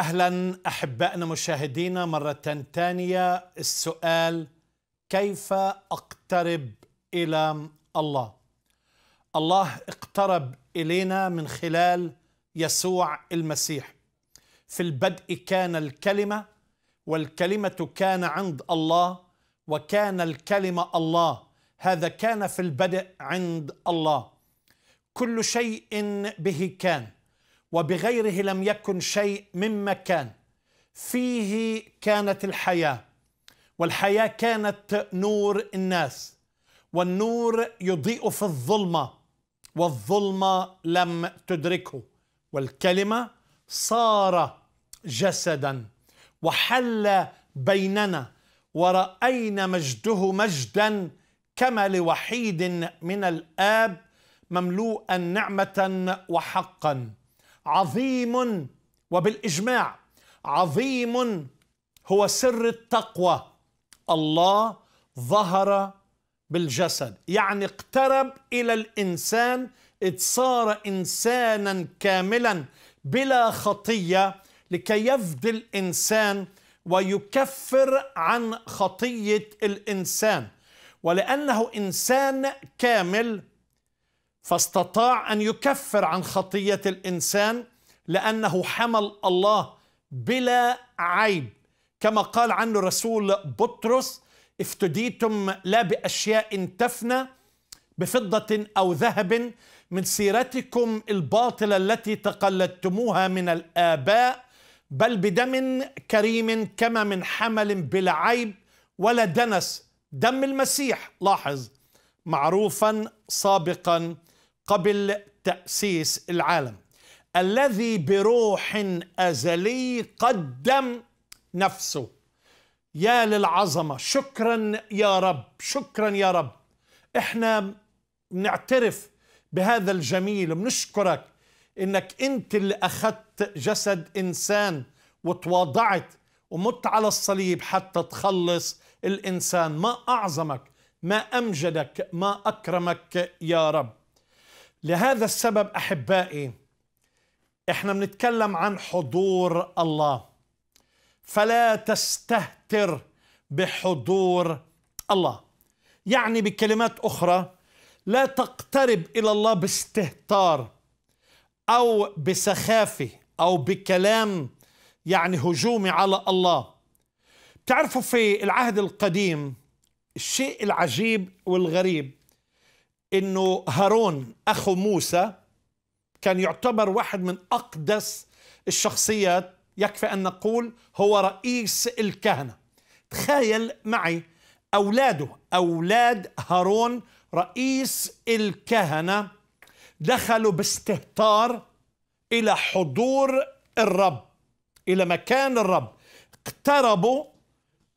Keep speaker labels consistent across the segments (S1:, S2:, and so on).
S1: اهلا احبائنا مشاهدينا مره ثانيه السؤال كيف اقترب الى الله الله اقترب الينا من خلال يسوع المسيح في البدء كان الكلمه والكلمه كان عند الله وكان الكلمه الله هذا كان في البدء عند الله كل شيء به كان وبغيره لم يكن شيء مما كان فيه كانت الحياه والحياه كانت نور الناس والنور يضيء في الظلمه والظلمه لم تدركه والكلمه صار جسدا وحل بيننا ورأينا مجده مجدا كما لوحيد من الآب مملوءا نعمة وحقا عظيم وبالاجماع عظيم هو سر التقوى الله ظهر بالجسد يعني اقترب الى الانسان اذ صار انسانا كاملا بلا خطيه لكي يفدي الانسان ويكفر عن خطيه الانسان ولانه انسان كامل فاستطاع ان يكفر عن خطيه الانسان لانه حمل الله بلا عيب كما قال عنه الرسول بطرس افتديتم لا باشياء تفنى بفضه او ذهب من سيرتكم الباطله التي تقلدتموها من الاباء بل بدم كريم كما من حمل بلا عيب ولا دنس دم المسيح لاحظ معروفا سابقا قبل تأسيس العالم الذي بروح أزلي قدم نفسه يا للعظمة شكرا يا رب شكرا يا رب احنا بنعترف بهذا الجميل ونشكرك انك انت اللي اخذت جسد انسان وتواضعت ومت على الصليب حتى تخلص الانسان ما اعظمك ما امجدك ما اكرمك يا رب لهذا السبب احبائي احنا بنتكلم عن حضور الله فلا تستهتر بحضور الله يعني بكلمات اخرى لا تقترب الى الله باستهتار او بسخافه او بكلام يعني هجومي على الله تعرفوا في العهد القديم الشيء العجيب والغريب انه هارون اخو موسى كان يعتبر واحد من اقدس الشخصيات يكفي ان نقول هو رئيس الكهنه تخيل معي اولاده اولاد هارون رئيس الكهنه دخلوا باستهتار الى حضور الرب الى مكان الرب اقتربوا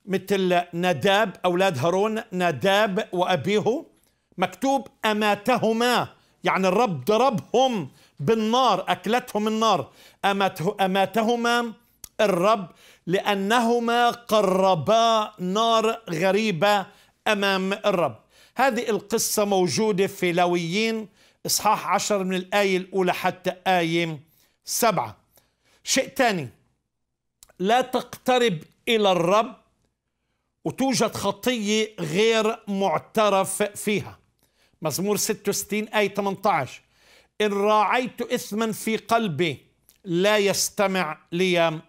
S1: مثل نداب اولاد هارون نداب وابيه مكتوب أماتهما يعني الرب ضربهم بالنار أكلتهم النار أماته أماتهما الرب لأنهما قربا نار غريبة أمام الرب هذه القصة موجودة في لويين إصحاح عشر من الآية الأولى حتى آية سبعة شيء ثاني لا تقترب إلى الرب وتوجد خطية غير معترف فيها مزمور 66 آية 18 إن راعيت إثما في قلبي لا يستمع لي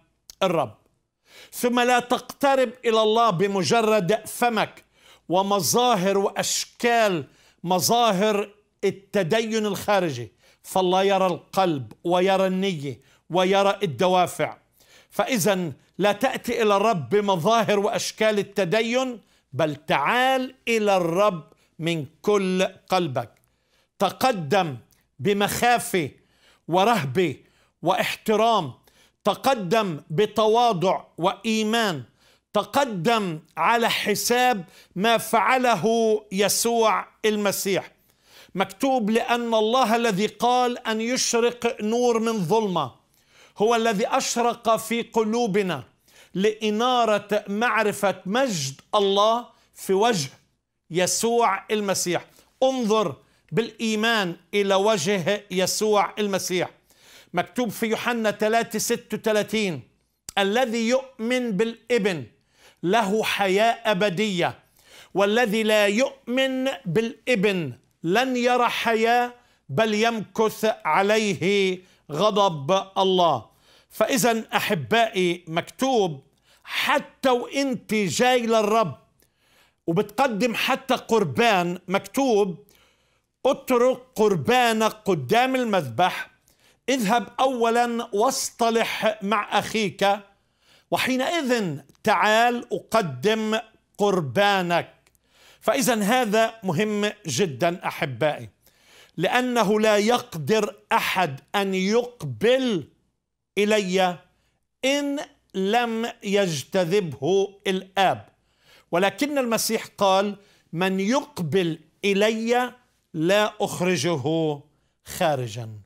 S1: الرب ثم لا تقترب إلى الله بمجرد فمك ومظاهر وأشكال مظاهر التدين الخارجي فالله يرى القلب ويرى النية ويرى الدوافع فإذا لا تأتي إلى الرب بمظاهر وأشكال التدين بل تعال إلى الرب من كل قلبك تقدم بمخافه ورهبه واحترام تقدم بتواضع وايمان تقدم على حساب ما فعله يسوع المسيح مكتوب لان الله الذي قال ان يشرق نور من ظلمه هو الذي اشرق في قلوبنا لاناره معرفه مجد الله في وجه يسوع المسيح انظر بالإيمان إلى وجه يسوع المسيح مكتوب في يوحنا 3 36 الذي يؤمن بالابن له حياة أبدية والذي لا يؤمن بالابن لن يرى حياة بل يمكث عليه غضب الله فإذا أحبائي مكتوب حتى وإنت جاي للرب وبتقدم حتى قربان مكتوب اترك قربانك قدام المذبح اذهب اولا واصطلح مع اخيك وحينئذ تعال اقدم قربانك فاذا هذا مهم جدا احبائي لانه لا يقدر احد ان يقبل الي ان لم يجتذبه الاب ولكن المسيح قال من يقبل الي لا اخرجه خارجا